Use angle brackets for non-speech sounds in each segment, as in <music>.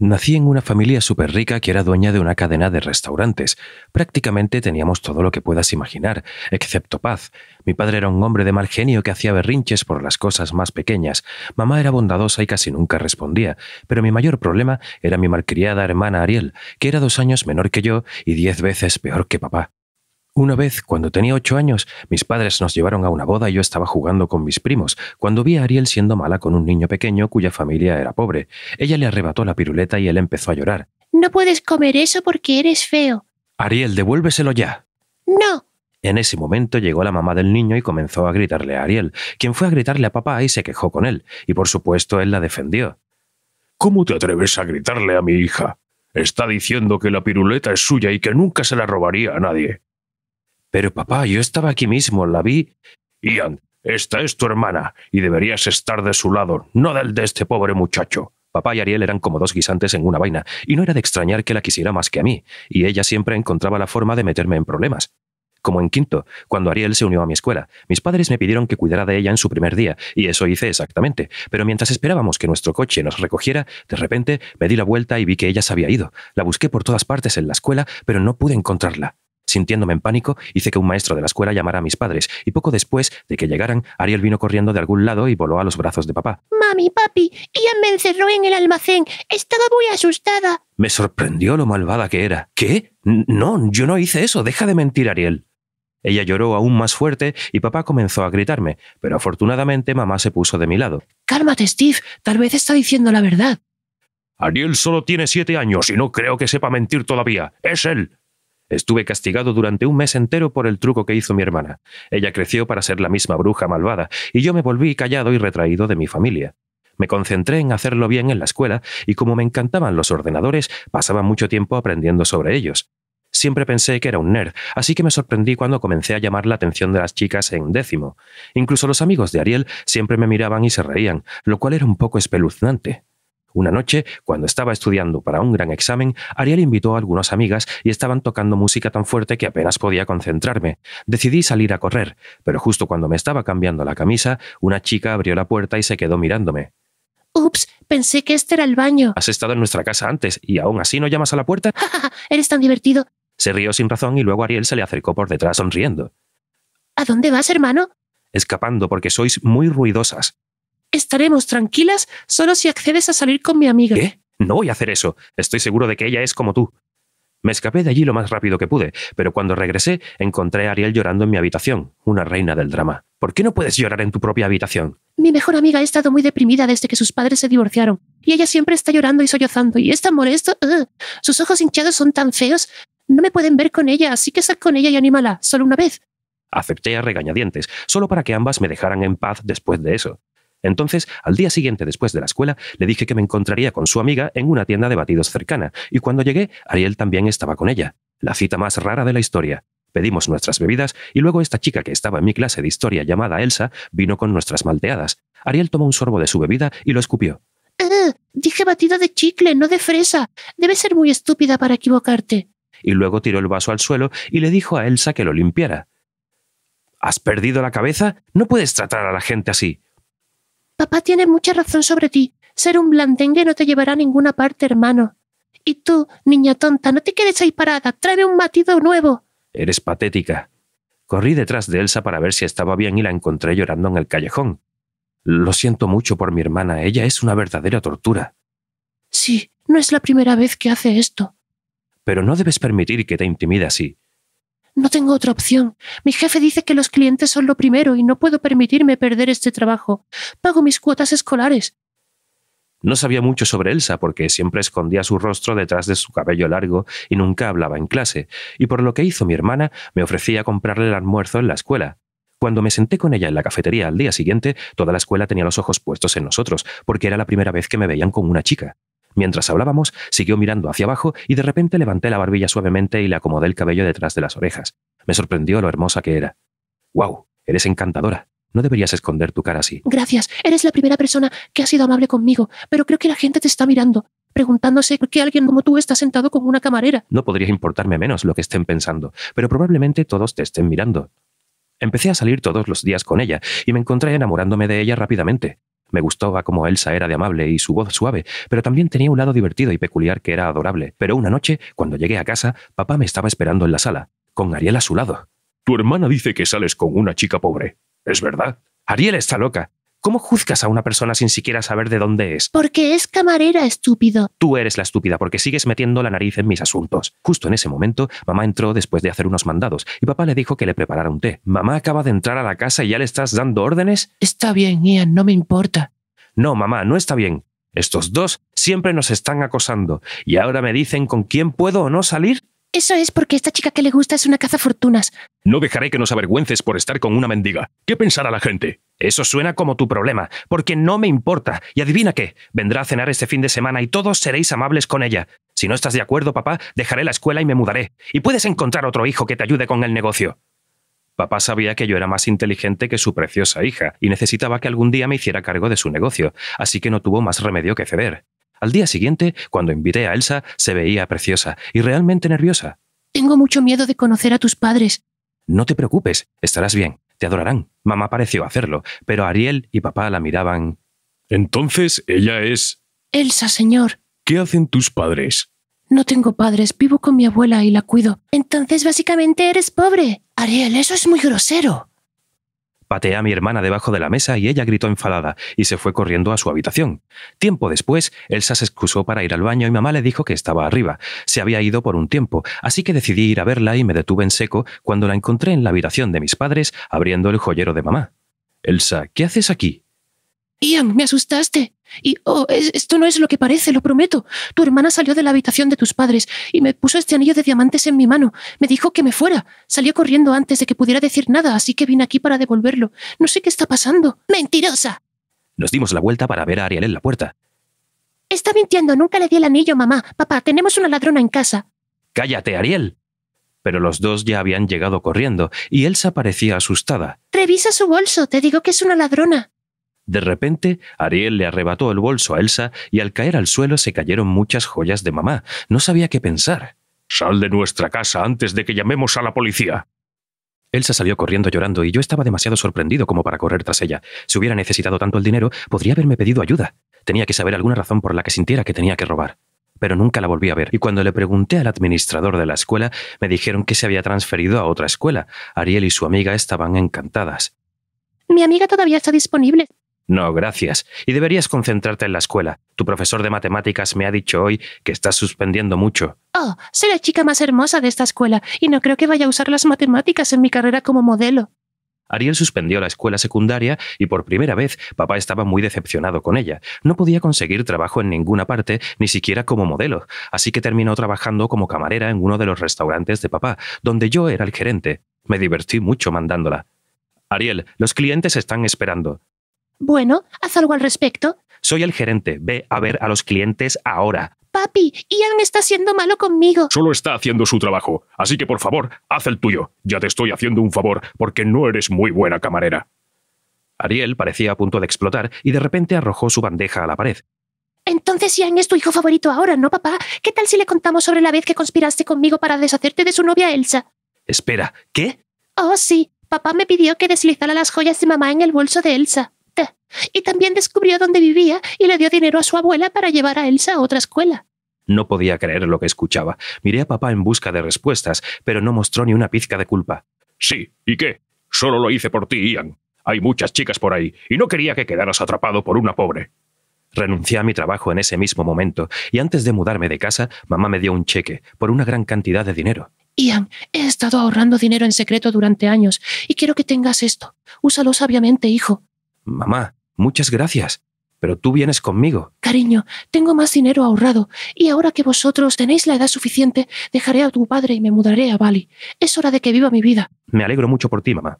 Nací en una familia súper rica que era dueña de una cadena de restaurantes. Prácticamente teníamos todo lo que puedas imaginar, excepto paz. Mi padre era un hombre de mal genio que hacía berrinches por las cosas más pequeñas. Mamá era bondadosa y casi nunca respondía, pero mi mayor problema era mi malcriada hermana Ariel, que era dos años menor que yo y diez veces peor que papá. Una vez, cuando tenía ocho años, mis padres nos llevaron a una boda y yo estaba jugando con mis primos, cuando vi a Ariel siendo mala con un niño pequeño cuya familia era pobre. Ella le arrebató la piruleta y él empezó a llorar. No puedes comer eso porque eres feo. Ariel, devuélveselo ya. No. En ese momento llegó la mamá del niño y comenzó a gritarle a Ariel, quien fue a gritarle a papá y se quejó con él, y por supuesto él la defendió. ¿Cómo te atreves a gritarle a mi hija? Está diciendo que la piruleta es suya y que nunca se la robaría a nadie. Pero papá, yo estaba aquí mismo, la vi. Ian, esta es tu hermana, y deberías estar de su lado, no del de este pobre muchacho. Papá y Ariel eran como dos guisantes en una vaina, y no era de extrañar que la quisiera más que a mí, y ella siempre encontraba la forma de meterme en problemas. Como en quinto, cuando Ariel se unió a mi escuela, mis padres me pidieron que cuidara de ella en su primer día, y eso hice exactamente, pero mientras esperábamos que nuestro coche nos recogiera, de repente me di la vuelta y vi que ella se había ido. La busqué por todas partes en la escuela, pero no pude encontrarla. Sintiéndome en pánico, hice que un maestro de la escuela llamara a mis padres, y poco después de que llegaran, Ariel vino corriendo de algún lado y voló a los brazos de papá. Mami, papi, ella me encerró en el almacén. Estaba muy asustada. Me sorprendió lo malvada que era. ¿Qué? No, yo no hice eso. Deja de mentir, Ariel. Ella lloró aún más fuerte y papá comenzó a gritarme, pero afortunadamente mamá se puso de mi lado. Cálmate, Steve, tal vez está diciendo la verdad. Ariel solo tiene siete años y no creo que sepa mentir todavía. Es él. Estuve castigado durante un mes entero por el truco que hizo mi hermana. Ella creció para ser la misma bruja malvada, y yo me volví callado y retraído de mi familia. Me concentré en hacerlo bien en la escuela, y como me encantaban los ordenadores, pasaba mucho tiempo aprendiendo sobre ellos. Siempre pensé que era un nerd, así que me sorprendí cuando comencé a llamar la atención de las chicas en décimo. Incluso los amigos de Ariel siempre me miraban y se reían, lo cual era un poco espeluznante. Una noche, cuando estaba estudiando para un gran examen, Ariel invitó a algunas amigas y estaban tocando música tan fuerte que apenas podía concentrarme. Decidí salir a correr, pero justo cuando me estaba cambiando la camisa, una chica abrió la puerta y se quedó mirándome. Ups, pensé que este era el baño. Has estado en nuestra casa antes y aún así no llamas a la puerta. <laughs> Eres tan divertido. Se rió sin razón y luego Ariel se le acercó por detrás sonriendo. ¿A dónde vas, hermano? Escapando porque sois muy ruidosas. Estaremos tranquilas solo si accedes a salir con mi amiga. ¿Qué? No voy a hacer eso. Estoy seguro de que ella es como tú. Me escapé de allí lo más rápido que pude, pero cuando regresé encontré a Ariel llorando en mi habitación, una reina del drama. ¿Por qué no puedes llorar en tu propia habitación? Mi mejor amiga ha estado muy deprimida desde que sus padres se divorciaron, y ella siempre está llorando y sollozando, y es tan molesto. Sus ojos hinchados son tan feos. No me pueden ver con ella, así que sal con ella y anímala, solo una vez. Acepté a regañadientes, solo para que ambas me dejaran en paz después de eso. Entonces, al día siguiente después de la escuela, le dije que me encontraría con su amiga en una tienda de batidos cercana, y cuando llegué, Ariel también estaba con ella. La cita más rara de la historia. Pedimos nuestras bebidas y luego esta chica que estaba en mi clase de historia llamada Elsa vino con nuestras malteadas. Ariel tomó un sorbo de su bebida y lo escupió. Eh, dije batido de chicle, no de fresa. Debe ser muy estúpida para equivocarte. Y luego tiró el vaso al suelo y le dijo a Elsa que lo limpiara. ¿Has perdido la cabeza? No puedes tratar a la gente así. Papá tiene mucha razón sobre ti. Ser un blandengue no te llevará a ninguna parte, hermano. Y tú, niña tonta, no te quedes ahí parada. Tráeme un batido nuevo. Eres patética. Corrí detrás de Elsa para ver si estaba bien y la encontré llorando en el callejón. Lo siento mucho por mi hermana. Ella es una verdadera tortura. Sí, no es la primera vez que hace esto. Pero no debes permitir que te intimide así. No tengo otra opción. Mi jefe dice que los clientes son lo primero y no puedo permitirme perder este trabajo. Pago mis cuotas escolares. No sabía mucho sobre Elsa porque siempre escondía su rostro detrás de su cabello largo y nunca hablaba en clase, y por lo que hizo mi hermana me ofrecía comprarle el almuerzo en la escuela. Cuando me senté con ella en la cafetería al día siguiente, toda la escuela tenía los ojos puestos en nosotros, porque era la primera vez que me veían con una chica. Mientras hablábamos, siguió mirando hacia abajo y de repente levanté la barbilla suavemente y le acomodé el cabello detrás de las orejas. Me sorprendió lo hermosa que era. ¡Wow! Eres encantadora. No deberías esconder tu cara así. Gracias. Eres la primera persona que ha sido amable conmigo, pero creo que la gente te está mirando, preguntándose por qué alguien como tú está sentado con una camarera. No podría importarme menos lo que estén pensando, pero probablemente todos te estén mirando. Empecé a salir todos los días con ella y me encontré enamorándome de ella rápidamente. Me gustaba cómo Elsa era de amable y su voz suave, pero también tenía un lado divertido y peculiar que era adorable. Pero una noche, cuando llegué a casa, papá me estaba esperando en la sala, con Ariel a su lado. Tu hermana dice que sales con una chica pobre. ¿Es verdad? Ariel está loca. ¿Cómo juzgas a una persona sin siquiera saber de dónde es? Porque es camarera, estúpido. Tú eres la estúpida porque sigues metiendo la nariz en mis asuntos. Justo en ese momento, mamá entró después de hacer unos mandados y papá le dijo que le preparara un té. Mamá acaba de entrar a la casa y ya le estás dando órdenes. Está bien, Ian, no me importa. No, mamá, no está bien. Estos dos siempre nos están acosando y ahora me dicen con quién puedo o no salir. Eso es porque esta chica que le gusta es una cazafortunas. No dejaré que nos avergüences por estar con una mendiga. ¿Qué pensará la gente? Eso suena como tu problema, porque no me importa. Y adivina qué, vendrá a cenar este fin de semana y todos seréis amables con ella. Si no estás de acuerdo, papá, dejaré la escuela y me mudaré. Y puedes encontrar otro hijo que te ayude con el negocio. Papá sabía que yo era más inteligente que su preciosa hija, y necesitaba que algún día me hiciera cargo de su negocio, así que no tuvo más remedio que ceder. Al día siguiente, cuando invité a Elsa, se veía preciosa y realmente nerviosa. Tengo mucho miedo de conocer a tus padres. No te preocupes, estarás bien. Te adorarán. Mamá pareció hacerlo, pero Ariel y papá la miraban. Entonces ella es. Elsa, señor. ¿Qué hacen tus padres? No tengo padres, vivo con mi abuela y la cuido. Entonces básicamente eres pobre. Ariel, eso es muy grosero. Pateé a mi hermana debajo de la mesa y ella gritó enfadada y se fue corriendo a su habitación. Tiempo después, Elsa se excusó para ir al baño y mamá le dijo que estaba arriba. Se había ido por un tiempo, así que decidí ir a verla y me detuve en seco cuando la encontré en la habitación de mis padres abriendo el joyero de mamá. Elsa, ¿qué haces aquí? Ian, me asustaste. Y, oh, esto no es lo que parece, lo prometo. Tu hermana salió de la habitación de tus padres y me puso este anillo de diamantes en mi mano. Me dijo que me fuera. Salió corriendo antes de que pudiera decir nada, así que vine aquí para devolverlo. No sé qué está pasando. ¡Mentirosa! Nos dimos la vuelta para ver a Ariel en la puerta. Está mintiendo, nunca le di el anillo, mamá. Papá, tenemos una ladrona en casa. Cállate, Ariel. Pero los dos ya habían llegado corriendo y Elsa parecía asustada. Revisa su bolso, te digo que es una ladrona. De repente, Ariel le arrebató el bolso a Elsa y al caer al suelo se cayeron muchas joyas de mamá. No sabía qué pensar. Sal de nuestra casa antes de que llamemos a la policía. Elsa salió corriendo llorando y yo estaba demasiado sorprendido como para correr tras ella. Si hubiera necesitado tanto el dinero, podría haberme pedido ayuda. Tenía que saber alguna razón por la que sintiera que tenía que robar. Pero nunca la volví a ver, y cuando le pregunté al administrador de la escuela, me dijeron que se había transferido a otra escuela. Ariel y su amiga estaban encantadas. Mi amiga todavía está disponible, no, gracias. Y deberías concentrarte en la escuela. Tu profesor de matemáticas me ha dicho hoy que estás suspendiendo mucho. Oh, soy la chica más hermosa de esta escuela y no creo que vaya a usar las matemáticas en mi carrera como modelo. Ariel suspendió la escuela secundaria y por primera vez papá estaba muy decepcionado con ella. No podía conseguir trabajo en ninguna parte, ni siquiera como modelo, así que terminó trabajando como camarera en uno de los restaurantes de papá, donde yo era el gerente. Me divertí mucho mandándola. Ariel, los clientes están esperando. Bueno, haz algo al respecto. Soy el gerente. Ve a ver a los clientes ahora. Papi, Ian está siendo malo conmigo. Solo está haciendo su trabajo. Así que por favor, haz el tuyo. Ya te estoy haciendo un favor porque no eres muy buena camarera. Ariel parecía a punto de explotar y de repente arrojó su bandeja a la pared. Entonces Ian es tu hijo favorito ahora, ¿no, papá? ¿Qué tal si le contamos sobre la vez que conspiraste conmigo para deshacerte de su novia Elsa? Espera, ¿qué? Oh, sí. Papá me pidió que deslizara las joyas de mamá en el bolso de Elsa y también descubrió dónde vivía y le dio dinero a su abuela para llevar a Elsa a otra escuela. No podía creer lo que escuchaba. Miré a papá en busca de respuestas, pero no mostró ni una pizca de culpa. Sí, ¿y qué? Solo lo hice por ti, Ian. Hay muchas chicas por ahí, y no quería que quedaras atrapado por una pobre. Renuncié a mi trabajo en ese mismo momento, y antes de mudarme de casa, mamá me dio un cheque por una gran cantidad de dinero. Ian, he estado ahorrando dinero en secreto durante años, y quiero que tengas esto. Úsalo sabiamente, hijo. Mamá, muchas gracias, pero tú vienes conmigo. Cariño, tengo más dinero ahorrado, y ahora que vosotros tenéis la edad suficiente, dejaré a tu padre y me mudaré a Bali. Es hora de que viva mi vida. Me alegro mucho por ti, mamá.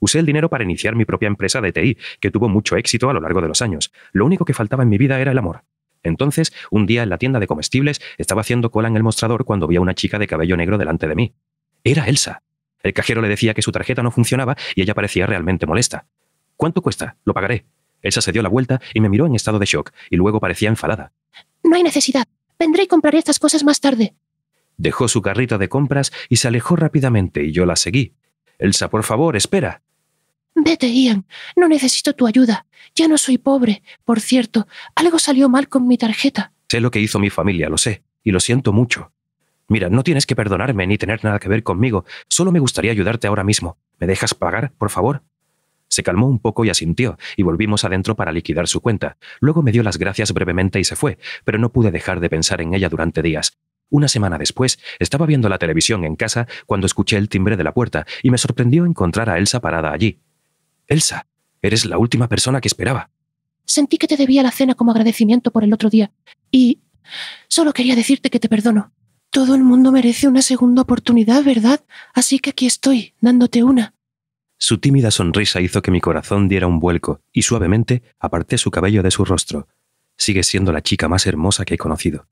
Usé el dinero para iniciar mi propia empresa de TI, que tuvo mucho éxito a lo largo de los años. Lo único que faltaba en mi vida era el amor. Entonces, un día en la tienda de comestibles estaba haciendo cola en el mostrador cuando vi a una chica de cabello negro delante de mí. Era Elsa. El cajero le decía que su tarjeta no funcionaba y ella parecía realmente molesta. ¿Cuánto cuesta? Lo pagaré. Elsa se dio la vuelta y me miró en estado de shock, y luego parecía enfadada. No hay necesidad. Vendré y compraré estas cosas más tarde. Dejó su carrita de compras y se alejó rápidamente, y yo la seguí. Elsa, por favor, espera. Vete, Ian. No necesito tu ayuda. Ya no soy pobre. Por cierto, algo salió mal con mi tarjeta. Sé lo que hizo mi familia, lo sé, y lo siento mucho. Mira, no tienes que perdonarme ni tener nada que ver conmigo. Solo me gustaría ayudarte ahora mismo. ¿Me dejas pagar, por favor? Se calmó un poco y asintió, y volvimos adentro para liquidar su cuenta. Luego me dio las gracias brevemente y se fue, pero no pude dejar de pensar en ella durante días. Una semana después, estaba viendo la televisión en casa cuando escuché el timbre de la puerta y me sorprendió encontrar a Elsa parada allí. Elsa, eres la última persona que esperaba. Sentí que te debía la cena como agradecimiento por el otro día y solo quería decirte que te perdono. Todo el mundo merece una segunda oportunidad, ¿verdad? Así que aquí estoy, dándote una. Su tímida sonrisa hizo que mi corazón diera un vuelco y suavemente aparté su cabello de su rostro. Sigue siendo la chica más hermosa que he conocido.